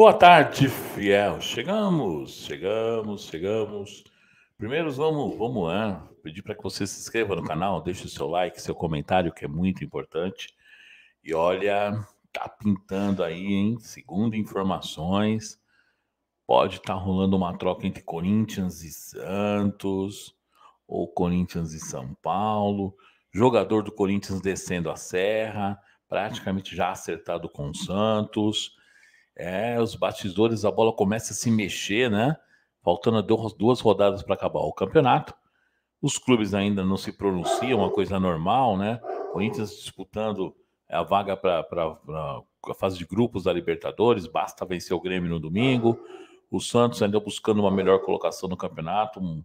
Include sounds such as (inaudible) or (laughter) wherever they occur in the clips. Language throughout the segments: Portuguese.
Boa tarde, fiel. Chegamos, chegamos, chegamos. Primeiro, vamos, vamos lá. Pedir para que você se inscreva no canal, deixe o seu like, seu comentário, que é muito importante. E olha, tá pintando aí, hein? Segundo informações, pode estar tá rolando uma troca entre Corinthians e Santos, ou Corinthians e São Paulo. Jogador do Corinthians descendo a serra, praticamente já acertado com o Santos. É, os bastidores, a bola começa a se mexer, né? Faltando duas rodadas para acabar o campeonato. Os clubes ainda não se pronunciam, uma coisa normal, né? Corinthians disputando a vaga para a fase de grupos da Libertadores, basta vencer o Grêmio no domingo. O Santos ainda buscando uma melhor colocação no campeonato. Um,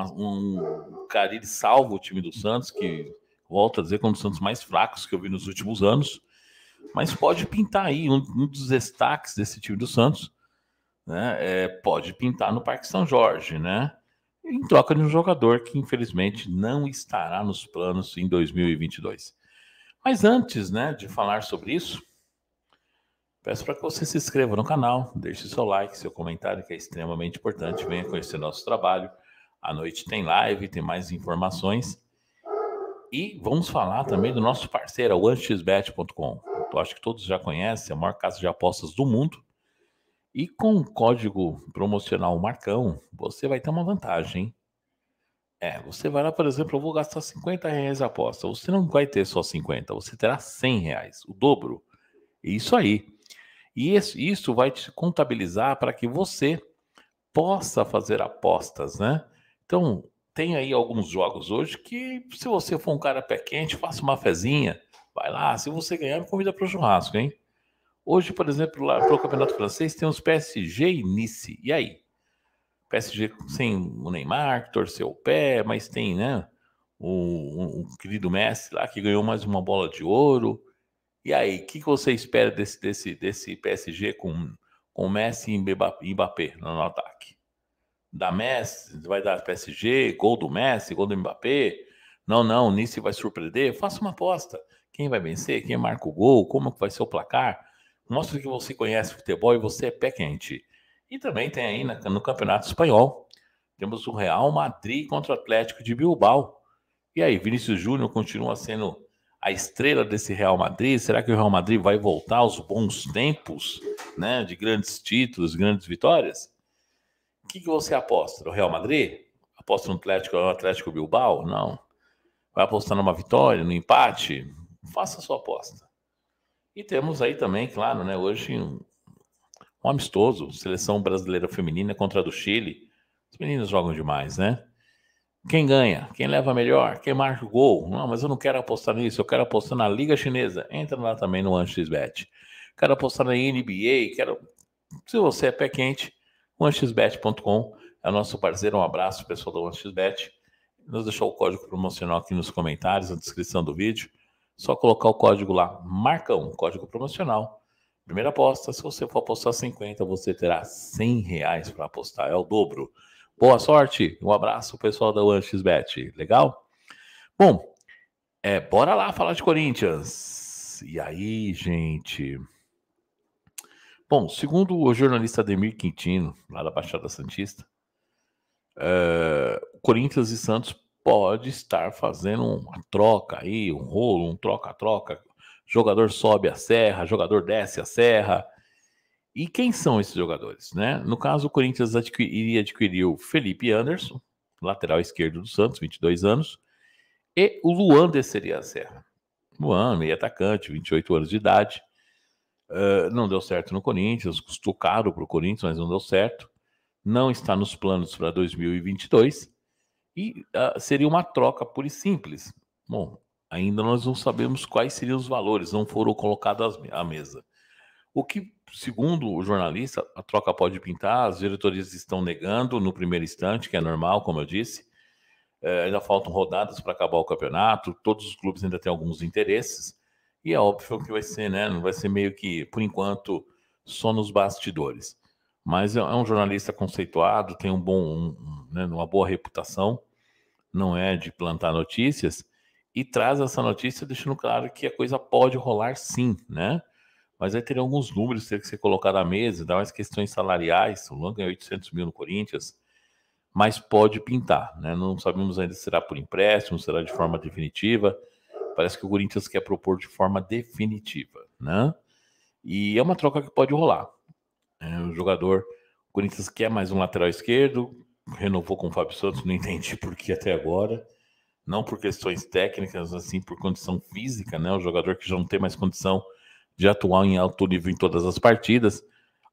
cariri um Carille salva o time do Santos, que volta a dizer que é um dos Santos mais fracos que eu vi nos últimos anos mas pode pintar aí um, um dos destaques desse time do Santos, né? É, pode pintar no Parque São Jorge, né? Em troca de um jogador que infelizmente não estará nos planos em 2022. Mas antes, né, de falar sobre isso, peço para que você se inscreva no canal, deixe seu like, seu comentário que é extremamente importante, venha conhecer nosso trabalho. À noite tem live, tem mais informações. E vamos falar também do nosso parceiro, o anxbet.com. Eu acho que todos já conhecem, é a maior casa de apostas do mundo. E com o código promocional Marcão, você vai ter uma vantagem. É, você vai lá, por exemplo, eu vou gastar 50 reais a aposta. Você não vai ter só 50, você terá 100 reais, o dobro. É isso aí. E isso vai te contabilizar para que você possa fazer apostas, né? Então, tem aí alguns jogos hoje que, se você for um cara pé quente, faça uma fezinha, vai lá. Se você ganhar, me convida para o churrasco, hein? Hoje, por exemplo, lá o Campeonato Francês, tem os PSG e Nice. E aí? PSG sem o Neymar, que torceu o pé, mas tem, né? O, o, o querido Messi lá que ganhou mais uma bola de ouro. E aí, o que, que, você espera desse, desse, desse PSG com, com Messi e Mbappé no ataque? da Messi, vai dar PSG, gol do Messi, gol do Mbappé. Não, não, o Nice vai surpreender. Faça uma aposta. Quem vai vencer? Quem marca o gol? Como vai ser o placar? Mostre que você conhece futebol e você é pé quente. E também tem aí no Campeonato Espanhol. Temos o Real Madrid contra o Atlético de Bilbao. E aí, Vinícius Júnior continua sendo a estrela desse Real Madrid? Será que o Real Madrid vai voltar aos bons tempos, né, de grandes títulos, grandes vitórias? que, que você aposta? O Real Madrid? Aposta no Atlético, no Atlético Bilbao? Não. Vai apostar numa vitória, no empate? Faça a sua aposta. E temos aí também, claro, né, hoje um, um amistoso, seleção brasileira feminina contra a do Chile. Os meninos jogam demais, né? Quem ganha? Quem leva melhor? Quem marca o gol? Não, mas eu não quero apostar nisso, eu quero apostar na Liga Chinesa. Entra lá também no Bet. Quero apostar na NBA, quero... Se você é pé quente, OneXBet.com é nosso parceiro. Um abraço, pessoal da OneXBet. Nos deixou o código promocional aqui nos comentários, na descrição do vídeo. Só colocar o código lá, Marcão, código promocional. Primeira aposta, se você for apostar 50, você terá 100 reais para apostar, é o dobro. Boa sorte, um abraço pessoal da OneXBet, legal? Bom, é, bora lá falar de Corinthians. E aí, gente? Bom, segundo o jornalista Ademir Quintino, lá da Baixada Santista, eh, o Corinthians e Santos pode estar fazendo uma troca aí, um rolo, um troca-troca. Jogador sobe a serra, jogador desce a serra. E quem são esses jogadores, né? No caso, o Corinthians adquir, iria adquirir o Felipe Anderson, lateral esquerdo do Santos, 22 anos, e o Luan desceria a serra. Luan, meio atacante, 28 anos de idade, ah, não deu certo no Corinthians, custou caro para o Corinthians, mas não deu certo. Não está nos planos para 2022 e uh, seria uma troca pura e simples. Bom, ainda nós não sabemos quais seriam os valores, não foram colocados à mesa. O que, segundo o jornalista, a troca pode pintar, as diretorias estão negando no primeiro instante, que é normal, como eu disse. Uh, ainda faltam rodadas para acabar o campeonato, todos os clubes ainda têm alguns interesses. E é óbvio que vai ser, né? Não vai ser meio que, por enquanto, só nos bastidores. Mas é, é um jornalista conceituado, tem um bom, um, né, uma boa reputação, não é de plantar notícias, e traz essa notícia deixando claro que a coisa pode rolar sim, né? Mas aí teria alguns números que que ser colocado à mesa, dar mais questões salariais, o Luan ganha 800 mil no Corinthians, mas pode pintar, né? Não sabemos ainda se será por empréstimo, será de forma definitiva, Parece que o Corinthians quer propor de forma definitiva, né? E é uma troca que pode rolar. É, o jogador, o Corinthians quer mais um lateral esquerdo, renovou com o Fábio Santos, não (laughs) entendi por que até agora. Não por questões técnicas, assim, por condição física, né? O jogador que já não tem mais condição de atuar em alto nível em todas as partidas.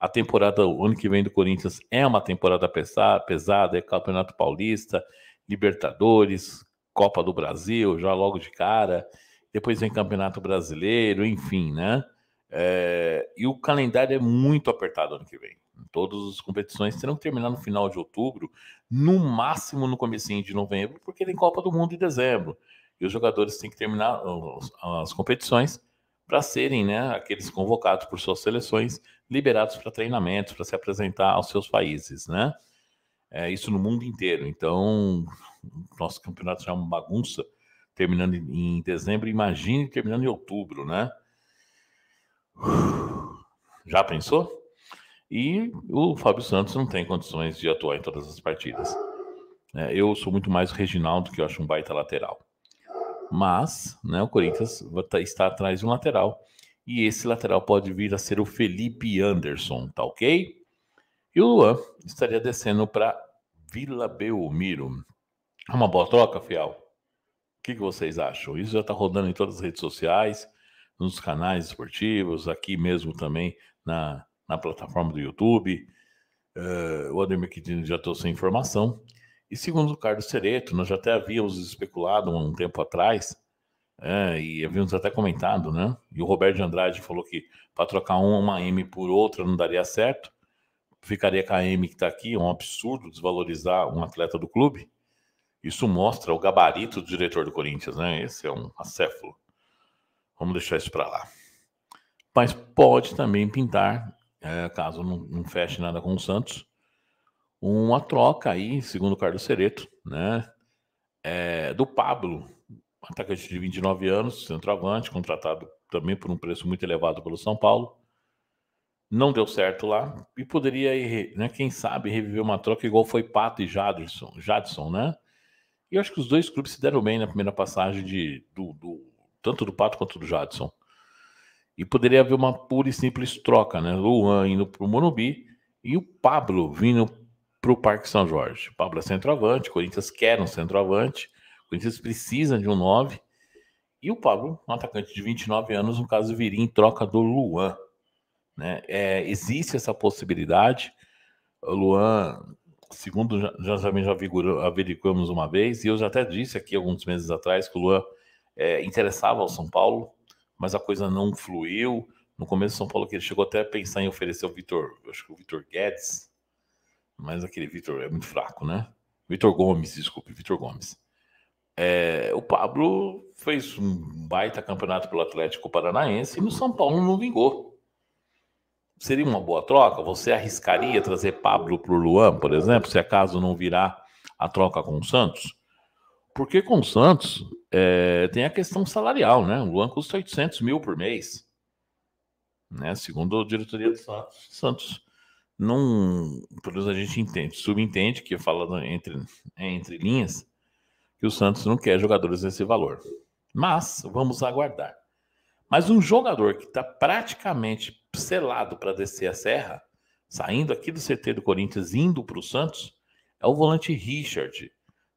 A temporada, o ano que vem do Corinthians é uma temporada pesada, é Campeonato Paulista, Libertadores, Copa do Brasil, já logo de cara, depois vem Campeonato Brasileiro, enfim, né? É, e o calendário é muito apertado ano que vem. Todas as competições terão que terminar no final de outubro, no máximo no comecinho de novembro, porque tem Copa do Mundo em dezembro. E os jogadores têm que terminar as competições para serem né, aqueles convocados por suas seleções, liberados para treinamentos, para se apresentar aos seus países. Né? É, isso no mundo inteiro. Então, nosso campeonato já é uma bagunça, terminando em dezembro, imagine terminando em outubro, né? Já pensou? E o Fábio Santos não tem condições de atuar em todas as partidas. É, eu sou muito mais Reginaldo, que eu acho um baita lateral. Mas né, o Corinthians tá, está atrás de um lateral. E esse lateral pode vir a ser o Felipe Anderson, tá ok? E o Luan estaria descendo para Vila Belmiro. É uma boa troca, Fiel? O que, que vocês acham? Isso já está rodando em todas as redes sociais, nos canais esportivos, aqui mesmo também na, na plataforma do YouTube. Uh, o Ademir Quintino já trouxe a informação. E segundo o Carlos Cereto, nós já até havíamos especulado um tempo atrás, é, e havíamos até comentado, né? E o Roberto de Andrade falou que para trocar uma M por outra não daria certo, ficaria com a M que está aqui, é um absurdo desvalorizar um atleta do clube. Isso mostra o gabarito do diretor do Corinthians, né? Esse é um acéfalo. Vamos deixar isso para lá. Mas pode também pintar, é, caso não, não, feche nada com o Santos, uma troca aí, segundo o Carlos Cereto, né? É, do Pablo, atacante de 29 anos, centroavante, contratado também por um preço muito elevado pelo São Paulo. Não deu certo lá e poderia, né, quem sabe, reviver uma troca igual foi Pato e Jadson, Jadson né? E eu acho que os dois clubes se deram bem na primeira passagem de, do, do tanto do Pato quanto do Jadson. E poderia haver uma pura e simples troca, né? Luan indo para o Monobi e o Pablo vindo para o Parque São Jorge. Pablo é centroavante, o Corinthians quer um centroavante, o Corinthians precisa de um 9. E o Pablo, um atacante de 29 anos, no caso, viria em troca do Luan. Né? É, existe essa possibilidade. O Luan segundo já também já averiguamos uma vez, e eu já até disse aqui alguns meses atrás que o Luan é, interessava ao São Paulo, mas a coisa não fluiu. No começo do São Paulo que ele chegou até a pensar em oferecer o Vitor, acho que o Vitor Guedes, mas aquele Vitor é muito fraco, né? Vitor Gomes, desculpe, Vitor Gomes. É, o Pablo fez um baita campeonato pelo Atlético Paranaense e no São Paulo não vingou seria uma boa troca? Você arriscaria trazer Pablo para o Luan, por exemplo, se acaso não virar a troca com o Santos? Porque com o Santos é, tem a questão salarial, né? O Luan custa 800 mil por mês, né? Segundo a diretoria do Santos. Santos não, pelo menos a gente entende, subentende que fala entre, entre linhas que o Santos não quer jogadores desse valor. Mas vamos aguardar. Mas um jogador que está praticamente selado para descer a serra, saindo aqui do CT do Corinthians, indo para o Santos, é o volante Richard,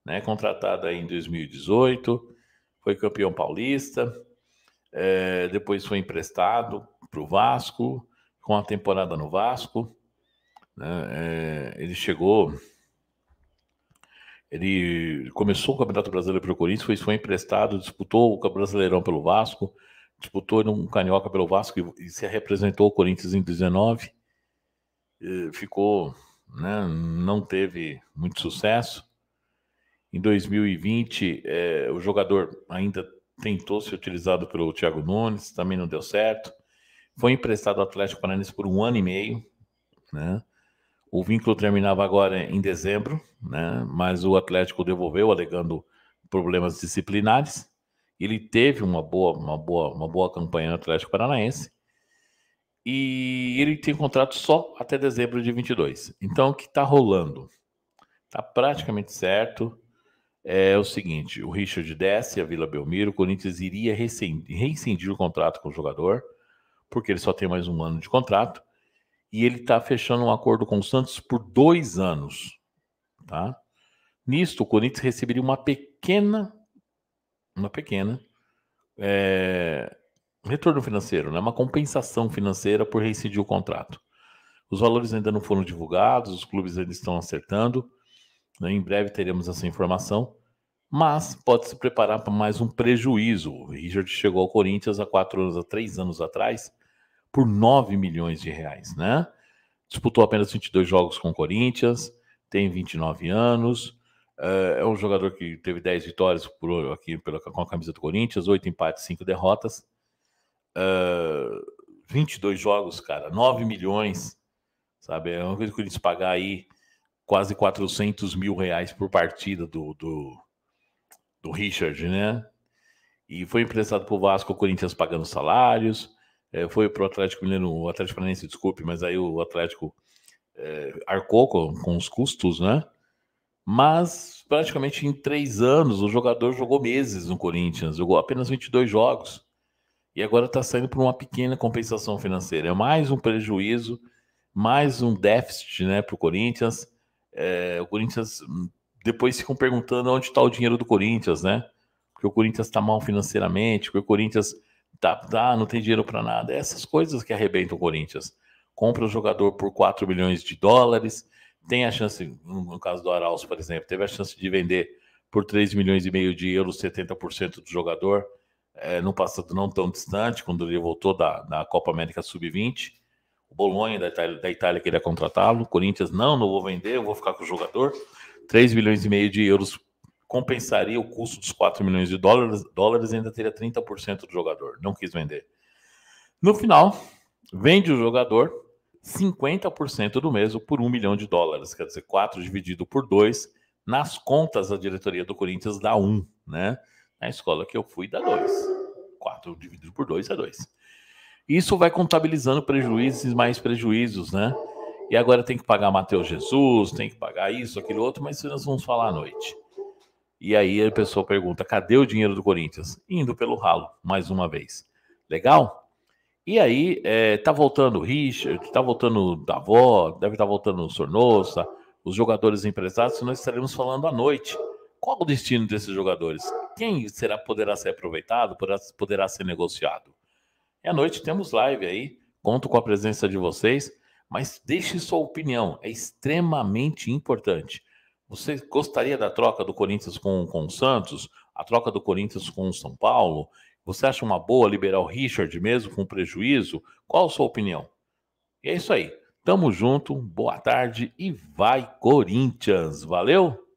né? contratado em 2018, foi campeão paulista, é, depois foi emprestado para o Vasco, com a temporada no Vasco. Né, é, ele chegou, ele começou o Campeonato Brasileiro pelo Corinthians, foi, foi emprestado, disputou o Brasileirão pelo Vasco, disputou um carioca pelo Vasco e se representou o Corinthians em 19. Ficou, né, não teve muito sucesso. Em 2020, é, o jogador ainda tentou ser utilizado pelo Thiago Nunes, também não deu certo. Foi emprestado ao Atlético Paranaense por um ano e meio. Né? O vínculo terminava agora em dezembro, né? mas o Atlético devolveu, alegando problemas disciplinares. Ele teve uma boa, uma boa, uma boa campanha no Atlético Paranaense e ele tem contrato só até dezembro de 22. Então, o que está rolando? Está praticamente certo. É o seguinte: o Richard desce a Vila Belmiro, o Corinthians iria reincindir o contrato com o jogador, porque ele só tem mais um ano de contrato, e ele está fechando um acordo com o Santos por dois anos. Tá? Nisto, o Corinthians receberia uma pequena uma pequena, é, retorno financeiro, né? uma compensação financeira por rescindir o contrato. Os valores ainda não foram divulgados, os clubes ainda estão acertando. Né? Em breve teremos essa informação, mas pode se preparar para mais um prejuízo. O Richard chegou ao Corinthians há quatro anos, há três anos atrás, por 9 milhões de reais. Né? Disputou apenas 22 jogos com o Corinthians, tem 29 anos, eh, é um jogador que teve 10 vitórias por aqui pela, com a camisa do Corinthians, 8 empates, 5 derrotas. Uh, eh, 22 jogos, cara, 9 milhões, sabe? É uma coisa que o Corinthians pagar aí quase 400 mil reais por partida do, do, do Richard, né? E foi emprestado para o Vasco, o Corinthians pagando salários, é, foi para o Atlético Mineiro, o Atlético Paranaense, desculpe, mas aí o Atlético é, arcou com, com os custos, né? Mas praticamente em três anos o jogador jogou meses no Corinthians, jogou apenas 22 jogos e agora está saindo por uma pequena compensação financeira. É mais um prejuízo, mais um déficit né, para o Corinthians. É, o Corinthians hum, depois ficam perguntando onde está o dinheiro do Corinthians, né? Porque o Corinthians está mal financeiramente, porque o Corinthians tá, tá, não tem dinheiro para nada. É essas coisas que arrebentam o Corinthians. Compra o jogador por 4 milhões de dólares, tem a chance, no caso do Arauz, por exemplo, teve a chance de vender por 3 milhões e meio de euros, 70% do jogador, é, eh, no passado não tão distante, quando ele voltou da, da Copa América Sub-20. O Bolonha da Itália, da Itália queria contratá-lo, Corinthians, não, não vou vender, eu vou ficar com o jogador. 3 milhões e meio de euros compensaria o custo dos 4 milhões de dólares, dólares ainda teria 30% do jogador, não quis vender. No final, vende o jogador, 50% do mesmo por 1 milhão de dólares, quer dizer, 4 dividido por 2, nas contas da diretoria do Corinthians dá 1, né? Na escola que eu fui dá 2. 4 dividido por 2 é 2. Isso vai contabilizando prejuízos e mais prejuízos, né? E agora tem que pagar Mateus Jesus, tem que pagar isso, aquilo outro, mas isso nós vamos falar à noite. E aí a pessoa pergunta: cadê o dinheiro do Corinthians? Indo pelo ralo, mais uma vez. Legal? Legal? E aí, é, tá voltando o Richard, tá voltando o Davó, deve estar tá voltando o Sornosa, os jogadores empresários, nós estaremos falando à noite. Qual o destino desses jogadores? Quem será poderá ser aproveitado, poderá, poderá ser negociado? E à noite temos live aí, conto com a presença de vocês, mas deixe sua opinião, é extremamente importante. Você gostaria da troca do Corinthians com, com o Santos, a troca do Corinthians com o São Paulo? Você acha uma boa liberar o Richard mesmo com prejuízo? Qual a sua opinião? E é isso aí. Tamo junto, boa tarde e vai Corinthians. Valeu!